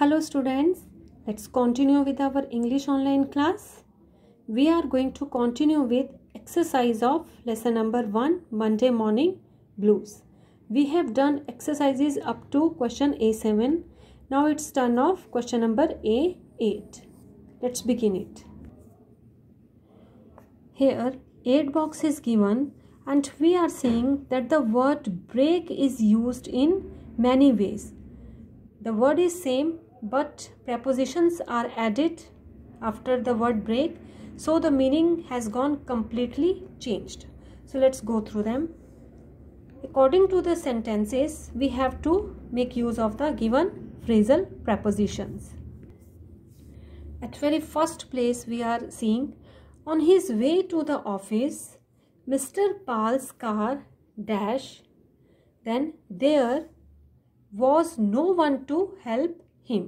Hello students, let's continue with our English online class. We are going to continue with exercise of lesson number 1 Monday morning blues. We have done exercises up to question A7. Now it's turn of question number A8. Let's begin it. Here 8 box is given and we are seeing that the word break is used in many ways. The word is same but prepositions are added after the word break so the meaning has gone completely changed so let's go through them according to the sentences we have to make use of the given phrasal prepositions at very first place we are seeing on his way to the office mr Paul's car dash then there was no one to help him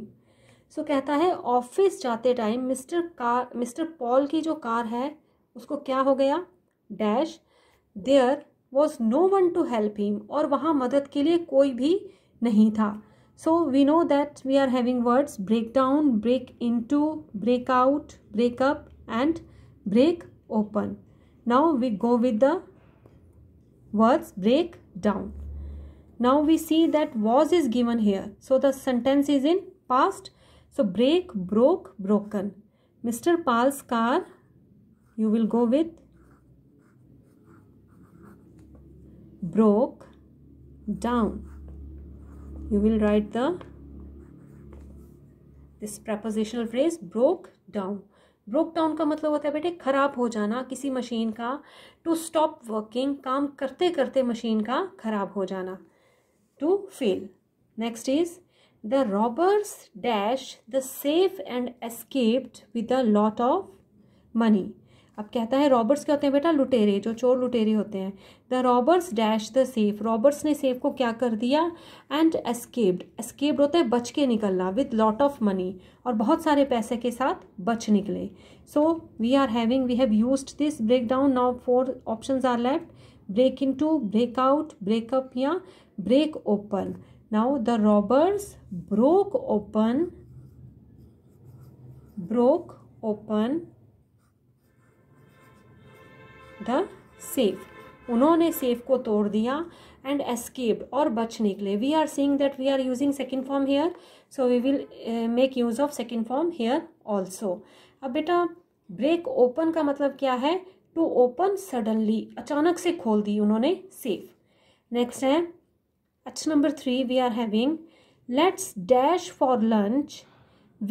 so कहता है office जाते time mister car mister Paul की जो car है उसको क्या हो गया dash there was no one to help him और वहाँ मदद के लिए कोई भी नहीं था so we know that we are having words break down break into break out breakup and break open now we go with the words break down Now we see that was is given here. So the sentence is in past. So break, broke, broken. Mr. Pal's car, you will go with broke down. You will write the this prepositional phrase broke down broke down का मतलब होता है बेटे खराब हो जाना किसी machine का टू स्टॉप वर्किंग काम करते करते मशीन का खराब हो जाना to fail Next is the robbers dash the safe and escaped with a lot of money. अब कहता है रॉबर्स क्या होते हैं बेटा लुटेरे जो चोर लुटेरे होते हैं the robbers dash the safe robbers ने सेफ को क्या कर दिया एंड एस्केप्ड एस्केप्ड होता है बच के निकलना विद लॉट ऑफ मनी और बहुत सारे पैसे के साथ बच निकले so we are having we have use this break down now four option are left break into break out breakup या break open now the robbers broke open broke open the safe उन्होंने safe को तोड़ दिया and escape और बच निकले we are seeing that we are using second form here so we will make use of second form here also अब बेटा break open का मतलब क्या है टू ओपन सडनली अचानक से खोल दी उन्होंने सेफ नेक्स्ट है अच्छा number three we are having let's dash for lunch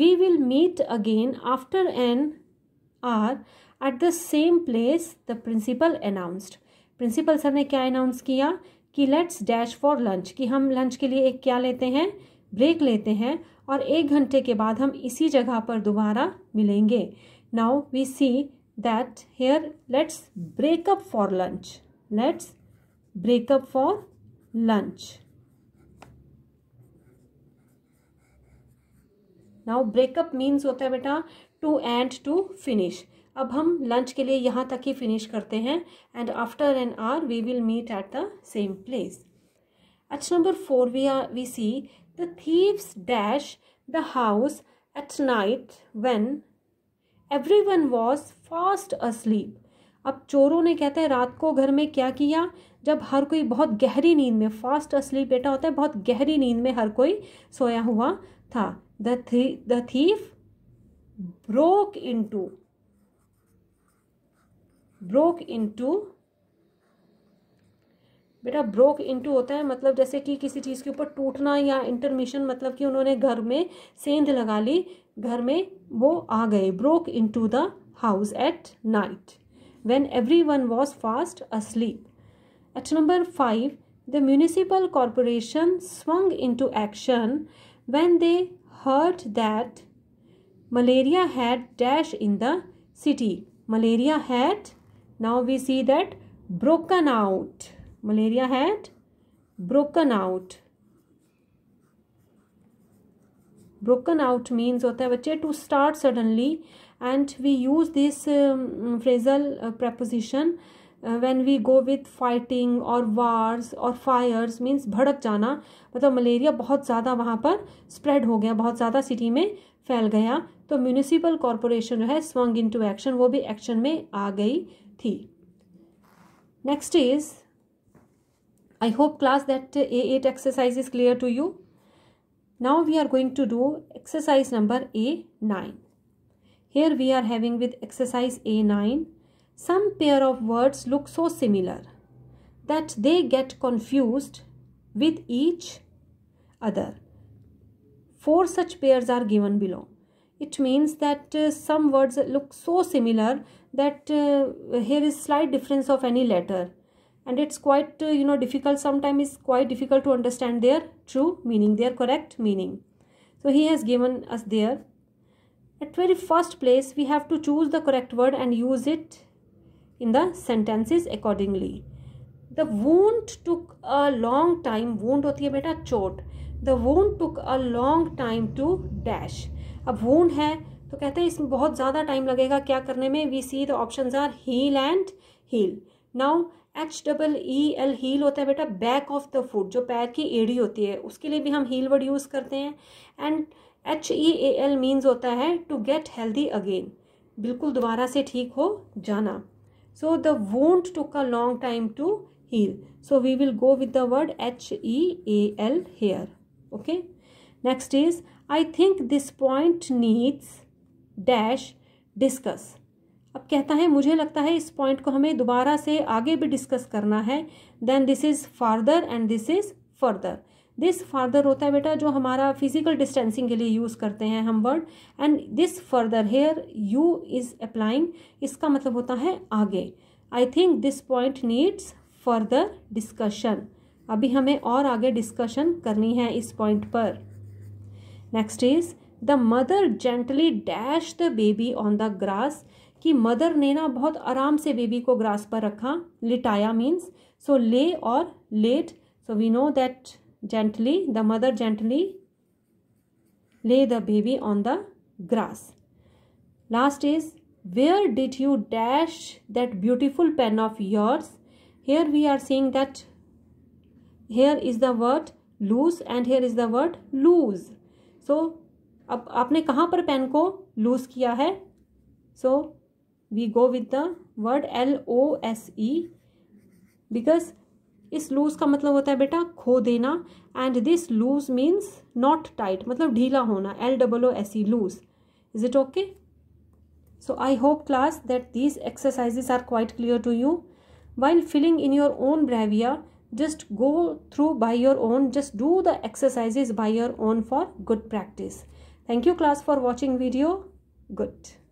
we will meet again after an hour at the same place the principal announced principal sir ने क्या अनाउंस किया कि लेट्स डैश फॉर लंच कि हम lunch के लिए एक क्या लेते हैं ब्रेक लेते हैं और एक घंटे के बाद हम इसी जगह पर दोबारा मिलेंगे now we see that here let's break up for lunch. Let's break up for lunch. now break up means hota hai beta to end to finish अब हम लंच के लिए यहाँ तक ही फिनिश करते हैं and after an hour we will meet at the same place at number four we are we see the thieves dash the house at night when everyone was fast asleep अब चोरों ने कहते हैं रात को घर में क्या किया जब हर कोई बहुत गहरी नींद में फास्ट अस्लीप बेटा होता है बहुत गहरी नींद में हर कोई सोया हुआ था the thief broke to broke to बेटा ब्रोक टू होता है मतलब जैसे कि किसी चीज़ के ऊपर टूटना या इंटरमिशन मतलब कि उन्होंने घर में सेंध लगा ली घर में वो आ गए broke into the house at night when everyone was fast asleep at number five the municipal corporation swung into action when they heard that malaria had dash in the city malaria had now we see that broken out malaria had broken out broken out means होता है बच्चे to start suddenly and we use this phrasal preposition when we go with fighting और wars और fires means भड़क जाना मतलब malaria बहुत ज़्यादा वहाँ पर स्प्रेड हो गया बहुत ज़्यादा सिटी में फैल गया तो म्यूनिसिपल कॉरपोरेशन जो है स्वंग इन टू एक्शन वो भी एक्शन में आ गई थी next is I hope class that a at exercise is clear to you Now we are going to do exercise number A9. Here we are having with exercise A9, some pair of words look so similar that they get confused with each other. Four such pairs are given below. It means that uh, some words look so similar that uh, here is slight difference of any letter and it's quite uh, you know difficult sometimes it's quite difficult to understand their true meaning their correct meaning so he has given us there at very first place we have to choose the correct word and use it in the sentences accordingly the wound took a long time wound होती है बेटा चोट the wound took a long time to dash अब wound है तो कहते हैं इसमें बहुत ज़्यादा time लगेगा क्या करने में We see the options are heal and heal. Now H double E L heal होता है बेटा बैक ऑफ द फुट जो पैर की एड़ी होती है उसके लिए भी हम हील वर्ड यूज़ करते हैं and H E A L means होता है टू गेट हेल्दी अगेन बिल्कुल दोबारा से ठीक हो जाना so the won't took a long time to heal so we will go with the word H E A L here okay next is I think this point needs dash discuss अब कहता है मुझे लगता है इस point को हमें दोबारा से आगे भी डिस्कस करना है then this is farther and this is further this farther होता है बेटा जो हमारा फिजिकल डिस्टेंसिंग के लिए यूज़ करते हैं हम word and this further here you is applying इसका मतलब होता है आगे I think this point needs further discussion अभी हमें और आगे डिस्कशन करनी है इस पॉइंट पर next is the mother gently dash the baby on the grass कि मदर ने ना बहुत आराम से बेबी को ग्रास पर रखा लिटाया मीन्स सो ले और let so we know that gently the mother gently lay the baby on the grass last is where did you dash that beautiful pen of yours here we are seeing that here is the word lose and here is the word loose so अब आपने कहाँ पर pen को lose किया है so so, we go with the word L O S E because इस lose का मतलब होता है बेटा खो देना and this loose means not tight मतलब ढीला होना L double O S E loose is it okay so I hope class that these exercises are quite clear to you while filling in your own ब्रेविया just go through by your own just do the exercises by your own for good practice thank you class for watching video good